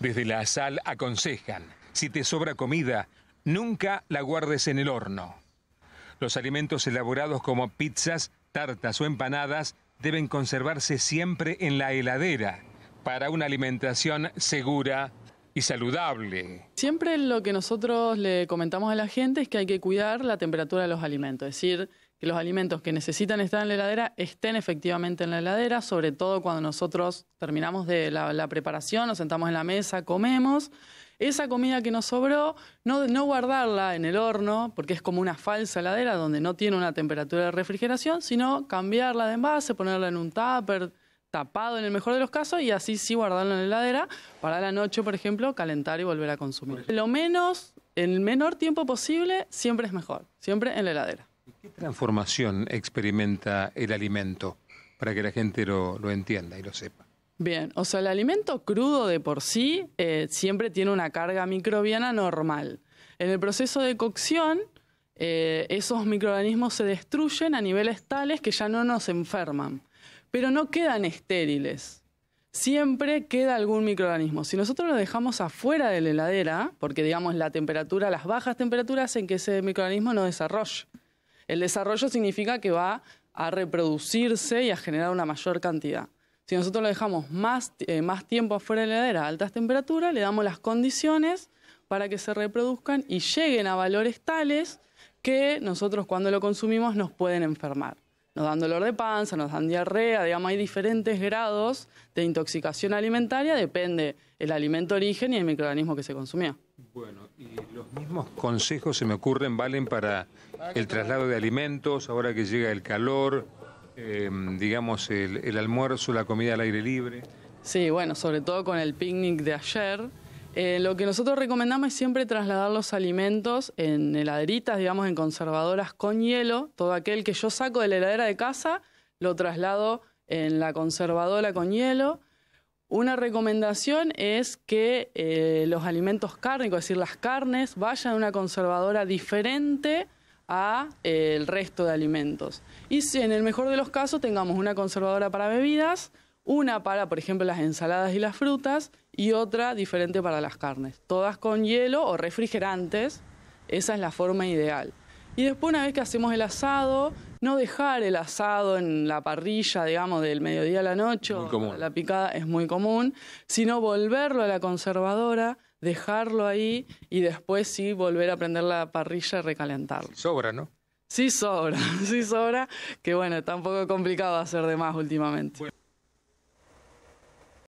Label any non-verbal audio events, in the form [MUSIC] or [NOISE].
Desde la sal aconsejan, si te sobra comida, nunca la guardes en el horno. Los alimentos elaborados como pizzas, tartas o empanadas deben conservarse siempre en la heladera para una alimentación segura saludable. Siempre lo que nosotros le comentamos a la gente es que hay que cuidar la temperatura de los alimentos, es decir, que los alimentos que necesitan estar en la heladera estén efectivamente en la heladera, sobre todo cuando nosotros terminamos de la, preparación, nos sentamos en la mesa, comemos. Esa comida que nos sobró, no, no, guardarla en el horno, porque es como una falsa heladera donde no tiene una temperatura de refrigeración, sino cambiarla de envase, ponerla en un tupper, tapado en el mejor de los casos y así sí guardarlo en la heladera para la noche, por ejemplo, calentar y volver a consumir. Lo menos, en el menor tiempo posible, siempre es mejor, siempre en la heladera. ¿Qué transformación experimenta el alimento para que la gente lo, entienda y lo sepa? Bien, o sea, el alimento crudo de por sí eh, siempre tiene una carga microbiana normal. En el proceso de cocción, eh, esos microorganismos se destruyen a niveles tales que ya no nos enferman pero no quedan estériles. Siempre queda algún microorganismo. Si nosotros lo dejamos afuera de la heladera, porque digamos la temperatura, las bajas temperaturas en que ese microorganismo no desarrolle. El desarrollo significa que va a reproducirse y a generar una mayor cantidad. Si nosotros lo dejamos más, eh, más tiempo afuera de la heladera a altas temperaturas, le damos las condiciones para que se reproduzcan y lleguen a valores tales que nosotros cuando lo consumimos nos pueden enfermar nos dan dolor de panza, nos dan diarrea, digamos, hay diferentes grados de intoxicación alimentaria, depende el alimento origen y el microorganismo que se consumía. Bueno, y los mismos consejos se me ocurren valen para el traslado de alimentos, ahora que llega el calor, em, digamos, el, el almuerzo, la comida al aire libre. Sí, bueno, sobre todo con el picnic de ayer, eh, lo que nosotros recomendamos es siempre trasladar los alimentos en heladeritas, digamos, en conservadoras con hielo. Todo aquel que yo saco de la heladera de casa, lo traslado en la conservadora con hielo. Una recomendación es que eh, los alimentos cárnicos, es decir, las carnes, vayan a una conservadora diferente a eh, el resto de alimentos. Y si en el mejor de los casos tengamos una conservadora para bebidas, una para, por ejemplo, las ensaladas y las frutas y otra diferente para las carnes. Todas con hielo o refrigerantes. Esa es la forma ideal. Y después una vez que hacemos el asado, no dejar el asado en la parrilla, digamos, del mediodía a la noche, común. la picada es muy común, sino volverlo a la conservadora, dejarlo ahí y después sí volver a prender la parrilla y recalentarlo. Sobra, ¿no? Sí sobra, [LAUGHS] sí sobra, que bueno, está un poco complicado hacer de más últimamente.